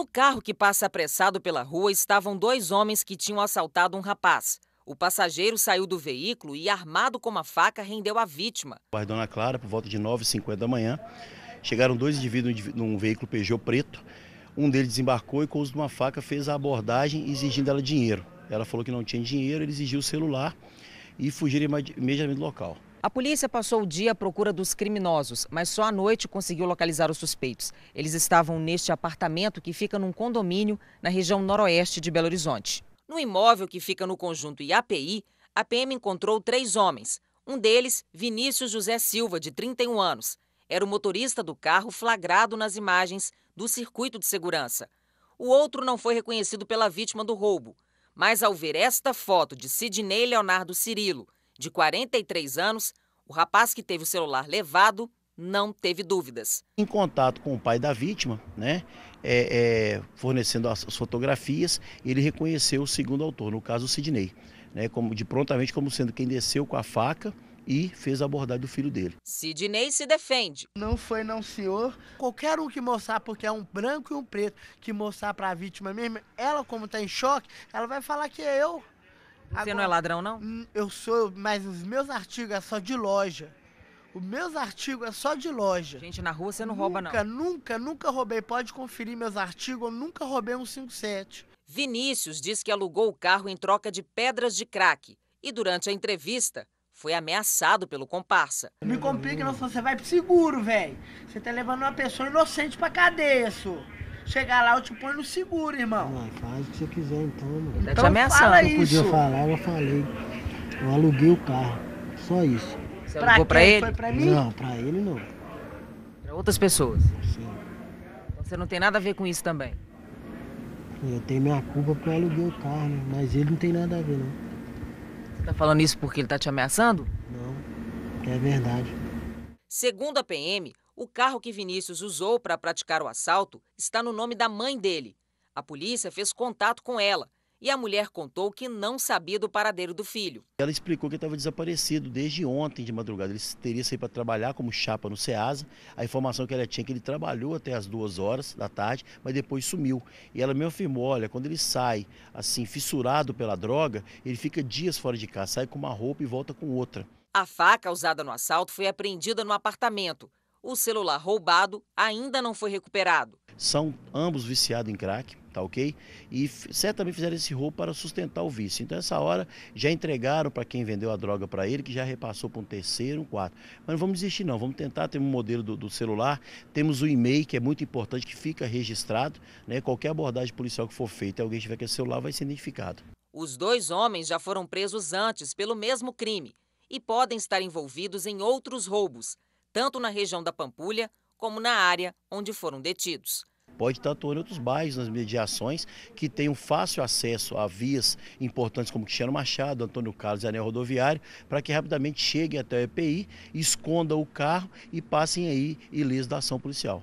No carro que passa apressado pela rua estavam dois homens que tinham assaltado um rapaz. O passageiro saiu do veículo e, armado com uma faca, rendeu a vítima. A dona Clara, por volta de 9h50 da manhã, chegaram dois indivíduos num veículo Peugeot preto. Um deles desembarcou e, com uso de uma faca, fez a abordagem exigindo dela dinheiro. Ela falou que não tinha dinheiro, ele exigiu o celular e fugiram imediatamente do local. A polícia passou o dia à procura dos criminosos, mas só à noite conseguiu localizar os suspeitos. Eles estavam neste apartamento que fica num condomínio na região noroeste de Belo Horizonte. No imóvel que fica no conjunto IAPI, a PM encontrou três homens. Um deles, Vinícius José Silva, de 31 anos. Era o motorista do carro flagrado nas imagens do circuito de segurança. O outro não foi reconhecido pela vítima do roubo. Mas ao ver esta foto de Sidney Leonardo Cirilo, de 43 anos, o rapaz que teve o celular levado não teve dúvidas. Em contato com o pai da vítima, né, é, é, fornecendo as fotografias, ele reconheceu o segundo autor, no caso o Sidney, né, como, de prontamente como sendo quem desceu com a faca e fez a abordagem do filho dele. Sidney se defende. Não foi não, senhor. Qualquer um que mostrar, porque é um branco e um preto, que mostrar para a vítima mesmo, ela como está em choque, ela vai falar que é eu. Você Agora, não é ladrão, não? Hum, eu sou, mas os meus artigos é só de loja. Os meus artigos é só de loja. Gente, na rua você não nunca, rouba, não. Nunca, nunca, nunca roubei. Pode conferir meus artigos, eu nunca roubei um 57. Vinícius diz que alugou o carro em troca de pedras de crack e durante a entrevista foi ameaçado pelo comparsa. Me complica, não, você vai pro seguro, velho. Você tá levando uma pessoa inocente pra cadeia, senhor. Chegar lá, eu te ponho no seguro, irmão. Ah, faz o que você quiser então, mano. Tá então, te Fala isso. Eu podia falar, eu falei. Eu aluguei o carro. Só isso. Você pra alugou pra ele? Foi pra mim? Não, pra ele não. Pra outras pessoas? Sim. Então, você não tem nada a ver com isso também? Eu tenho minha culpa porque eu aluguei o carro, né? mas ele não tem nada a ver, não. Você tá falando isso porque ele tá te ameaçando? Não, é verdade. Segundo a PM, o carro que Vinícius usou para praticar o assalto está no nome da mãe dele. A polícia fez contato com ela e a mulher contou que não sabia do paradeiro do filho. Ela explicou que estava desaparecido desde ontem de madrugada. Ele teria saído para trabalhar como chapa no SEASA. A informação que ela tinha é que ele trabalhou até as duas horas da tarde, mas depois sumiu. E ela me afirmou, olha, quando ele sai assim, fissurado pela droga, ele fica dias fora de casa, sai com uma roupa e volta com outra. A faca usada no assalto foi apreendida no apartamento o celular roubado ainda não foi recuperado. São ambos viciados em crack, tá ok? E certamente fizeram esse roubo para sustentar o vício. Então, essa hora, já entregaram para quem vendeu a droga para ele, que já repassou para um terceiro, um quarto. Mas não vamos desistir, não. Vamos tentar. ter um modelo do, do celular, temos o e-mail, que é muito importante, que fica registrado. Né? Qualquer abordagem policial que for feita, alguém tiver com esse celular, vai ser identificado. Os dois homens já foram presos antes pelo mesmo crime e podem estar envolvidos em outros roubos tanto na região da Pampulha como na área onde foram detidos pode estar atuando em outros bairros, nas mediações, que tenham fácil acesso a vias importantes como Cristiano Machado, Antônio Carlos e Anel Rodoviário, para que rapidamente cheguem até o EPI, escondam o carro e passem aí ileso da ação policial.